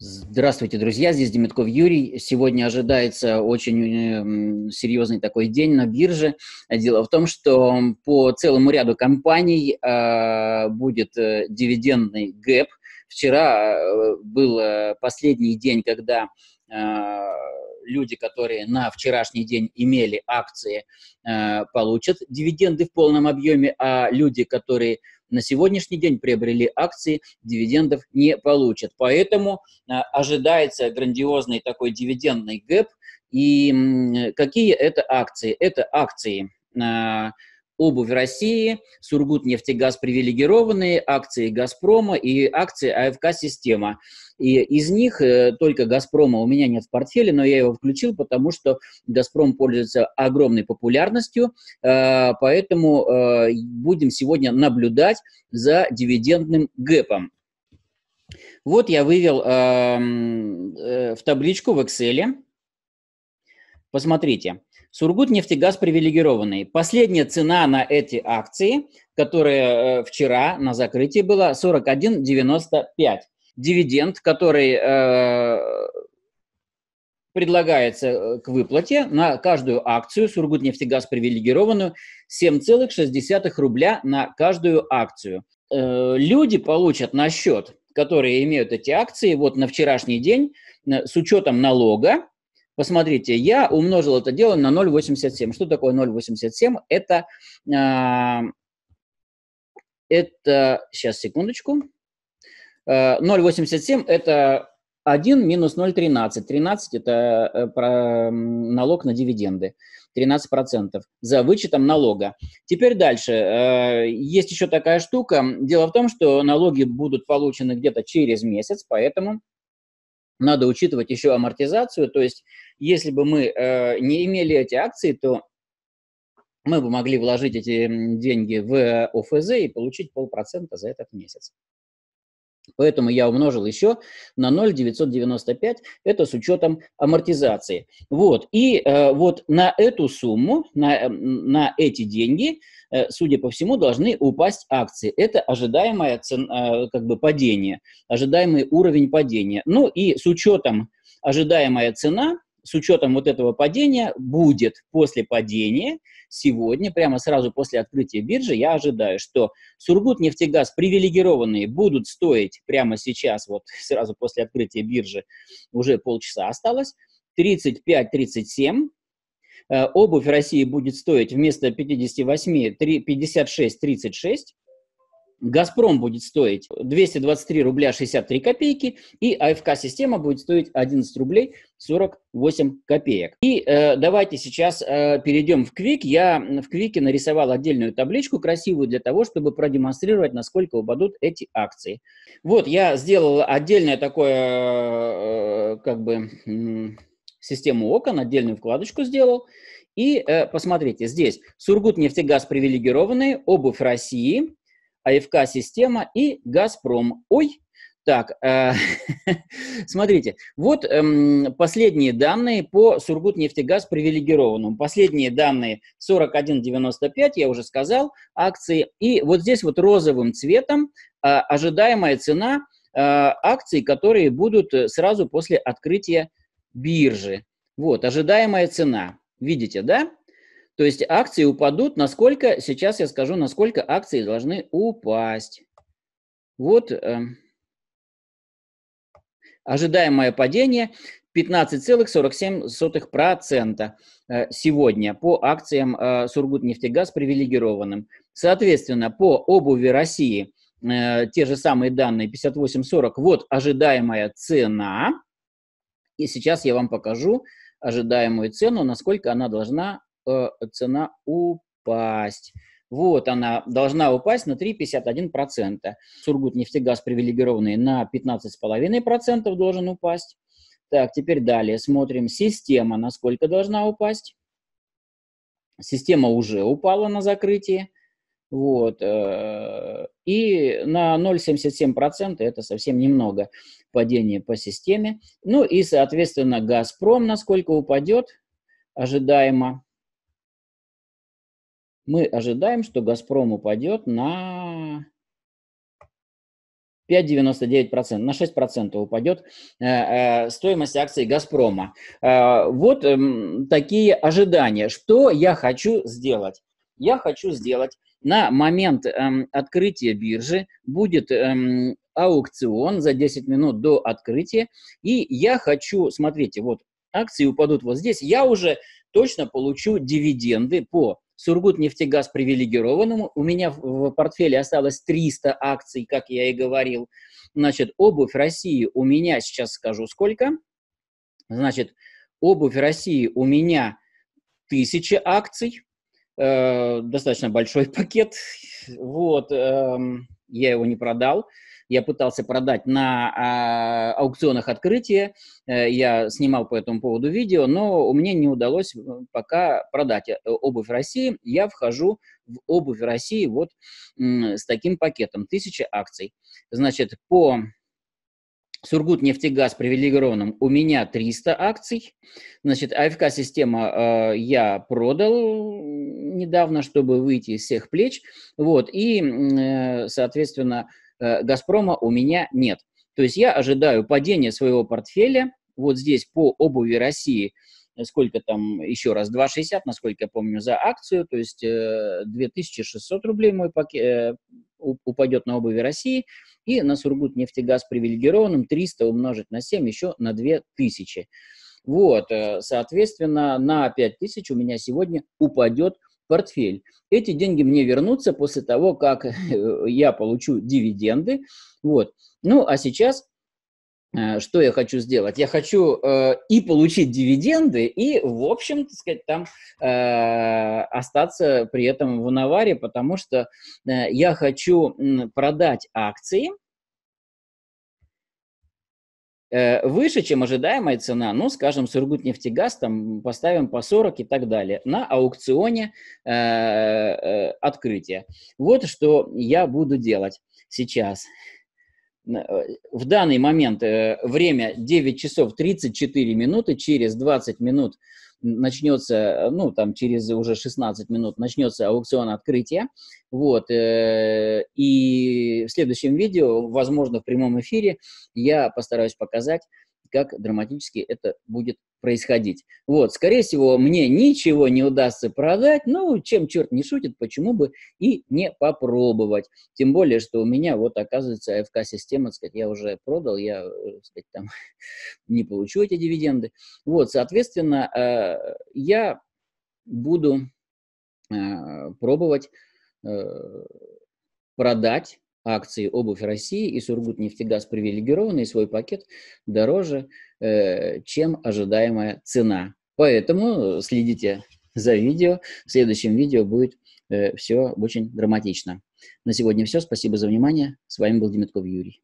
Здравствуйте, друзья, здесь Демитков Юрий. Сегодня ожидается очень э, серьезный такой день на бирже. Дело в том, что по целому ряду компаний э, будет э, дивидендный гэп. Вчера был последний день, когда люди, которые на вчерашний день имели акции, э, получат дивиденды в полном объеме, а люди, которые на сегодняшний день приобрели акции, дивидендов не получат. Поэтому э, ожидается грандиозный такой дивидендный гэп. И какие это акции? Это акции э, обувь России, Сургутнефтегаз привилегированные, акции «Газпрома» и акции АФК-система. И из них э, только «Газпрома» у меня нет в портфеле, но я его включил, потому что «Газпром» пользуется огромной популярностью, э, поэтому э, будем сегодня наблюдать за дивидендным гэпом. Вот я вывел в табличку в Excel. Посмотрите. Сургутнефтегаз привилегированный. Последняя цена на эти акции, которая э, вчера на закрытии была 41,95. Дивиденд, который э, предлагается э, к выплате на каждую акцию Сургутнефтегаз привилегированную 7,6 рубля на каждую акцию. Э, люди получат на счет, которые имеют эти акции, вот на вчерашний день э, с учетом налога Посмотрите, я умножил это дело на 0,87. Что такое 0,87? Это, э, это, сейчас, секундочку. 0,87 э, – это 1 минус 0,13. 13 – это э, про налог на дивиденды. 13% за вычетом налога. Теперь дальше. Э, есть еще такая штука. Дело в том, что налоги будут получены где-то через месяц, поэтому надо учитывать еще амортизацию, то есть если бы мы э, не имели эти акции, то мы бы могли вложить эти деньги в э, ОФЗ и получить полпроцента за этот месяц. Поэтому я умножил еще на 0,995, это с учетом амортизации. Вот, и э, вот на эту сумму, на, э, на эти деньги, э, судя по всему, должны упасть акции. Это ожидаемое цен, э, как бы падение, ожидаемый уровень падения. Ну и с учетом ожидаемая цена – с учетом вот этого падения будет после падения сегодня, прямо сразу после открытия биржи, я ожидаю, что Сургут нефтегаз привилегированные будут стоить прямо сейчас, вот сразу после открытия биржи, уже полчаса осталось, 35-37, э, Обувь России будет стоить вместо 58 56-36, «Газпром» будет стоить 223 рубля 63 копейки, и АФК-система будет стоить 11 рублей 48 копеек. И э, давайте сейчас э, перейдем в Квик. Я в Квике нарисовал отдельную табличку красивую для того, чтобы продемонстрировать, насколько упадут эти акции. Вот я сделал отдельное такое, э, как бы, э, систему окон, отдельную вкладочку сделал. И э, посмотрите, здесь Сургутнефтегаз привилегированные, обувь России, АФК-система и «Газпром». Ой, так, э, смотрите, вот э, последние данные по Сургутнефтегаз привилегированному. Последние данные 41.95, я уже сказал, акции. И вот здесь вот розовым цветом э, ожидаемая цена э, акций, которые будут э, сразу после открытия биржи. Вот, ожидаемая цена. Видите, да? То есть акции упадут, насколько, сейчас я скажу, насколько акции должны упасть. Вот э, ожидаемое падение 15,47% э, сегодня по акциям э, Сургутнефтегаз привилегированным. Соответственно, по обуви России э, те же самые данные 58,40. Вот ожидаемая цена. И сейчас я вам покажу ожидаемую цену, насколько она должна Э, цена упасть. Вот она должна упасть на 3,51%. Сургутнефтегаз привилегированный на 15,5% должен упасть. Так, теперь далее смотрим система, насколько должна упасть. Система уже упала на закрытие. Вот. Э, и на 0,77% это совсем немного падение по системе. Ну и, соответственно, «Газпром» насколько упадет ожидаемо мы ожидаем, что «Газпром» упадет на 5,99%, на 6% упадет э, э, стоимость акций «Газпрома». Э, вот эм, такие ожидания. Что я хочу сделать? Я хочу сделать на момент эм, открытия биржи будет эм, аукцион за 10 минут до открытия. И я хочу, смотрите, вот акции упадут вот здесь. Я уже точно получу дивиденды по Сургут Сургутнефтегаз привилегированному. У меня в портфеле осталось 300 акций, как я и говорил. Значит, обувь России у меня, сейчас скажу сколько. Значит, обувь России у меня 1000 акций. Э, достаточно большой пакет. Вот, э, я его не продал я пытался продать на а, аукционах открытия, э, я снимал по этому поводу видео, но у меня не удалось пока продать э, обувь России. Я вхожу в обувь России вот с таким пакетом, 1000 акций. Значит, по Сургут нефтегаз привилегированным у меня 300 акций. Значит, АФК-система э, я продал недавно, чтобы выйти из всех плеч. Вот, и, э, соответственно, Э, Газпрома у меня нет. То есть я ожидаю падения своего портфеля вот здесь по обуви России, сколько там, еще раз, 2,60, насколько я помню, за акцию, то есть 2600 э, рублей мой пакет, э, упадет на обуви России, и на Сургут нефтегаз привилегированным 300 умножить на 7 еще на 2000. Вот, соответственно, на 5000 у меня сегодня упадет портфель. Эти деньги мне вернутся после того, как я получу дивиденды. Вот. Ну, а сейчас э, что я хочу сделать? Я хочу э, и получить дивиденды, и, в общем, так сказать, там э, остаться при этом в наваре, потому что э, я хочу продать акции, Э, выше, чем ожидаемая цена, ну, скажем, Сургутнефтегаз, там, поставим по 40 и так далее, на аукционе э, э открытия. Вот что я буду делать сейчас. Э, в данный момент э, время 9 часов 34 минуты, через 20 минут начнется, э, ну, там, через уже 16 минут начнется аукцион открытия, вот, и в следующем видео, возможно, в прямом эфире, я постараюсь показать, как драматически это будет происходить. Вот, скорее всего, мне ничего не удастся продать, ну, чем черт не шутит, почему бы и не попробовать. Тем более, что у меня вот, оказывается, АФК-система, сказать, я уже продал, я, э, так сказать, там не получу эти дивиденды. Вот, соответственно, э, я буду э, пробовать продать акции «Обувь России» и «Сургутнефтегаз» привилегированный свой пакет дороже, э, чем ожидаемая цена. Поэтому следите за видео. В следующем видео будет э, все очень драматично. На сегодня все. Спасибо за внимание. С вами был Демитков Юрий.